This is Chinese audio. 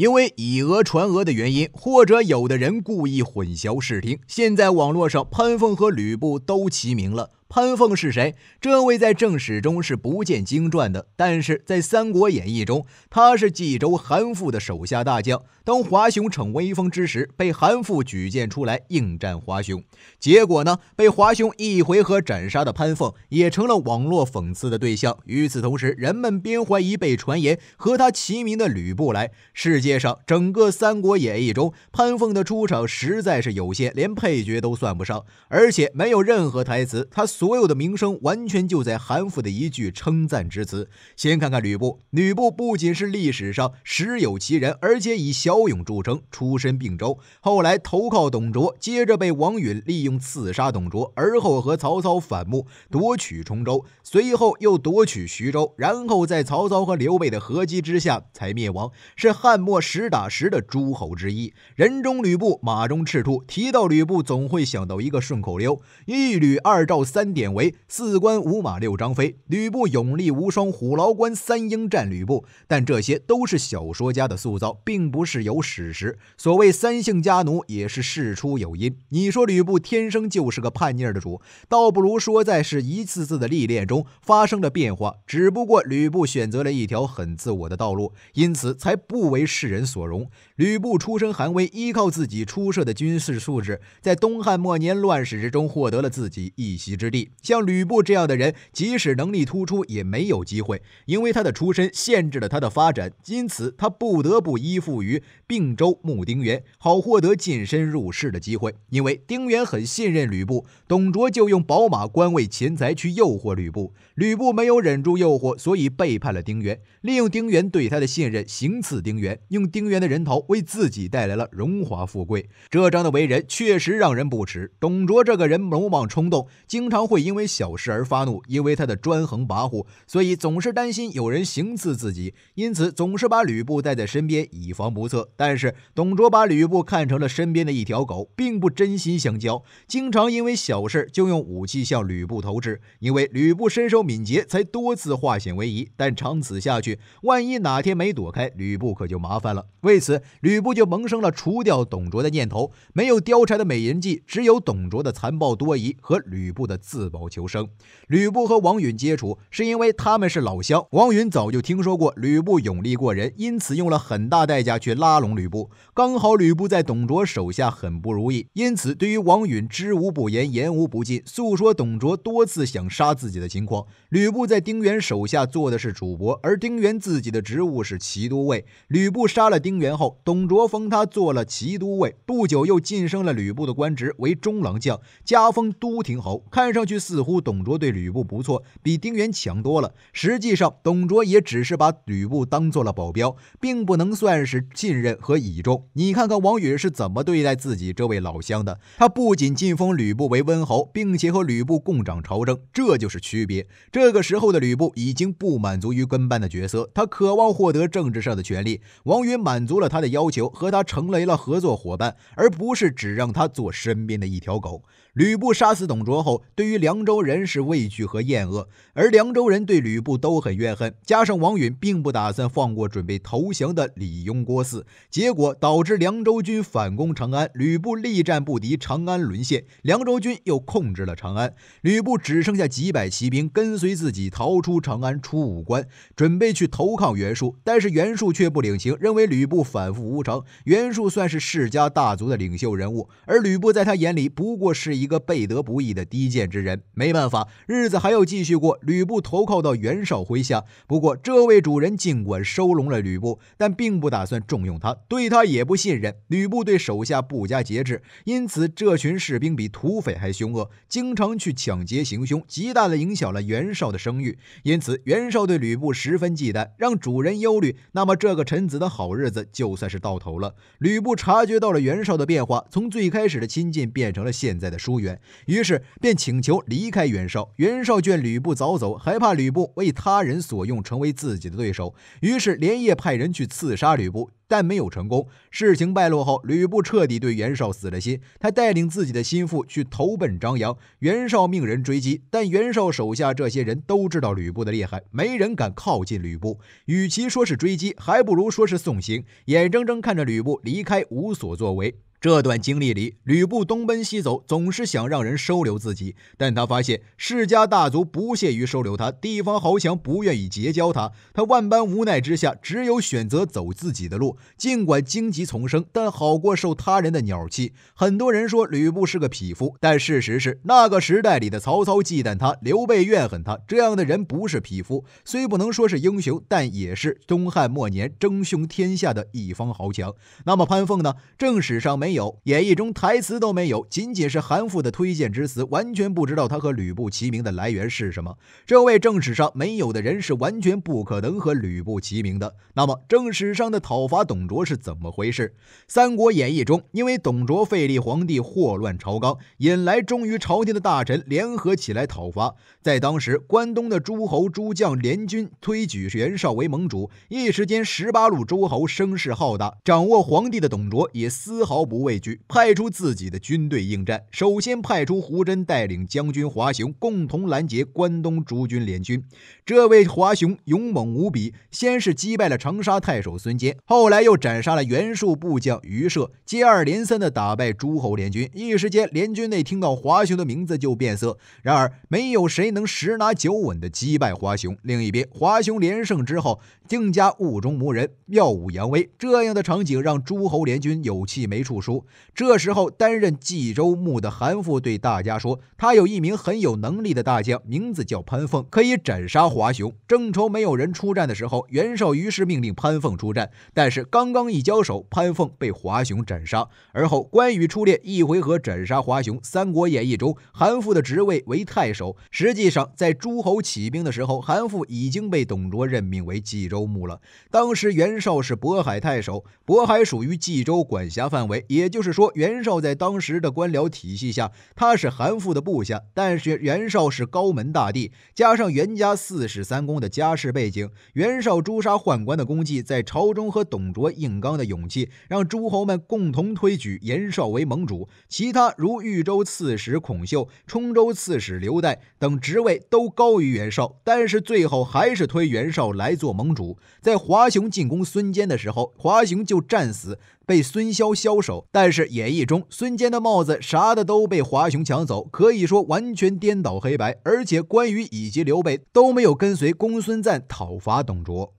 因为以讹传讹的原因，或者有的人故意混淆视听，现在网络上潘凤和吕布都齐名了。潘凤是谁？这位在正史中是不见经传的，但是在《三国演义》中，他是冀州韩馥的手下大将。当华雄逞威风之时，被韩馥举荐出来应战华雄，结果呢，被华雄一回合斩杀的潘凤，也成了网络讽刺的对象。与此同时，人们边怀疑被传言和他齐名的吕布来。世界上整个《三国演义》中，潘凤的出场实在是有限，连配角都算不上，而且没有任何台词。他。所有的名声完全就在韩馥的一句称赞之词。先看看吕布，吕布不仅是历史上实有其人，而且以骁勇著称，出身并州，后来投靠董卓，接着被王允利用刺杀董卓，而后和曹操反目，夺取崇州，随后又夺取徐州，然后在曹操和刘备的合击之下才灭亡，是汉末实打实的诸侯之一，人中吕布，马中赤兔。提到吕布，总会想到一个顺口溜：一吕二赵三。典韦四关五马六张飞，吕布勇力无双，虎牢关三英战吕布。但这些都是小说家的塑造，并不是有史实。所谓三姓家奴也是事出有因。你说吕布天生就是个叛逆的主，倒不如说在是一次次的历练中发生了变化。只不过吕布选择了一条很自我的道路，因此才不为世人所容。吕布出身寒微，依靠自己出色的军事素质，在东汉末年乱世之中获得了自己一席之地。像吕布这样的人，即使能力突出，也没有机会，因为他的出身限制了他的发展，因此他不得不依附于并州牧丁原，好获得近身入仕的机会。因为丁原很信任吕布，董卓就用宝马、官位、钱财去诱惑吕布，吕布没有忍住诱惑，所以背叛了丁原，利用丁原对他的信任行刺丁原，用丁原的人头为自己带来了荣华富贵。这张的为人确实让人不齿。董卓这个人鲁莽冲动，经常。会因为小事而发怒，因为他的专横跋扈，所以总是担心有人行刺自己，因此总是把吕布带在身边以防不测。但是董卓把吕布看成了身边的一条狗，并不真心相交，经常因为小事就用武器向吕布投掷。因为吕布身手敏捷，才多次化险为夷。但长此下去，万一哪天没躲开，吕布可就麻烦了。为此，吕布就萌生了除掉董卓的念头。没有貂蝉的美人计，只有董卓的残暴多疑和吕布的自。自保求生，吕布和王允接触是因为他们是老乡。王允早就听说过吕布勇力过人，因此用了很大代价去拉拢吕布。刚好吕布在董卓手下很不如意，因此对于王允知无不言，言无不尽，诉说董卓多次想杀自己的情况。吕布在丁原手下做的是主薄，而丁原自己的职务是骑都尉。吕布杀了丁原后，董卓封他做了骑都尉，不久又晋升了吕布的官职为中郎将，加封都亭侯，看上去。却似乎董卓对吕布不错，比丁原强多了。实际上，董卓也只是把吕布当做了保镖，并不能算是信任和倚重。你看看王允是怎么对待自己这位老乡的？他不仅晋封吕布为温侯，并且和吕布共掌朝政，这就是区别。这个时候的吕布已经不满足于跟班的角色，他渴望获得政治上的权利。王允满足了他的要求，和他成为了合作伙伴，而不是只让他做身边的一条狗。吕布杀死董卓后，对于凉州人是畏惧和厌恶，而凉州人对吕布都很怨恨。加上王允并不打算放过准备投降的李庸、郭汜，结果导致凉州军反攻长安，吕布力战不敌，长安沦陷。凉州军又控制了长安，吕布只剩下几百骑兵，跟随自己逃出长安，出武关，准备去投靠袁术。但是袁术却不领情，认为吕布反复无常。袁术算是世家大族的领袖人物，而吕布在他眼里不过是。一个背德不义的低贱之人，没办法，日子还要继续过。吕布投靠到袁绍麾下，不过这位主人尽管收容了吕布，但并不打算重用他，对他也不信任。吕布对手下不加节制，因此这群士兵比土匪还凶恶，经常去抢劫行凶，极大的影响了袁绍的声誉。因此，袁绍对吕布十分忌惮，让主人忧虑。那么，这个臣子的好日子就算是到头了。吕布察觉到了袁绍的变化，从最开始的亲近变成了现在的疏。疏远，于是便请求离开袁绍。袁绍劝吕布早走，还怕吕布为他人所用，成为自己的对手，于是连夜派人去刺杀吕布，但没有成功。事情败露后，吕布彻底对袁绍死了心，他带领自己的心腹去投奔张扬。袁绍命人追击，但袁绍手下这些人都知道吕布的厉害，没人敢靠近吕布。与其说是追击，还不如说是送行，眼睁睁看着吕布离开，无所作为。这段经历里，吕布东奔西走，总是想让人收留自己，但他发现世家大族不屑于收留他，地方豪强不愿意结交他。他万般无奈之下，只有选择走自己的路。尽管荆棘丛生，但好过受他人的鸟气。很多人说吕布是个匹夫，但事实是，那个时代里的曹操忌惮他，刘备怨恨他，这样的人不是匹夫，虽不能说是英雄，但也是东汉末年争雄天下的一方豪强。那么潘凤呢？正史上没。没有《演义》中台词都没有，仅仅是韩馥的推荐之词，完全不知道他和吕布齐名的来源是什么。这位正史上没有的人是完全不可能和吕布齐名的。那么，正史上的讨伐董卓是怎么回事？《三国演义》中，因为董卓废立皇帝、祸乱朝纲，引来忠于朝廷的大臣联合起来讨伐。在当时，关东的诸侯、诸将联军推举袁绍为盟主，一时间十八路诸侯声势浩大，掌握皇帝的董卓也丝毫不。不畏惧，派出自己的军队应战。首先派出胡真带领将军华雄共同拦截关东诸军联军。这位华雄勇猛无比，先是击败了长沙太守孙坚，后来又斩杀了袁术部将于涉，接二连三的打败诸侯联军。一时间，联军内听到华雄的名字就变色。然而，没有谁能十拿九稳地击败华雄。另一边，华雄连胜之后，更加雾中无人，耀武扬威。这样的场景让诸侯联军有气没处说。这时候担任冀州牧的韩馥对大家说：“他有一名很有能力的大将，名字叫潘凤，可以斩杀华雄。”正愁没有人出战的时候，袁绍于是命令潘凤出战。但是刚刚一交手，潘凤被华雄斩杀。而后关羽出列，一回合斩杀华雄。《三国演义》中，韩馥的职位为太守，实际上在诸侯起兵的时候，韩馥已经被董卓任命为冀州牧了。当时袁绍是渤海太守，渤海属于冀州管辖范围。也也就是说，袁绍在当时的官僚体系下，他是韩馥的部下，但是袁绍是高门大帝，加上袁家四世三公的家世背景，袁绍诛杀宦官的功绩，在朝中和董卓硬刚的勇气，让诸侯们共同推举袁绍为盟主。其他如豫州刺史孔秀、冲州刺史刘岱等职位都高于袁绍，但是最后还是推袁绍来做盟主。在华雄进攻孙坚的时候，华雄就战死。被孙骁枭首，但是演义中孙坚的帽子啥的都被华雄抢走，可以说完全颠倒黑白，而且关羽以及刘备都没有跟随公孙瓒讨伐董卓。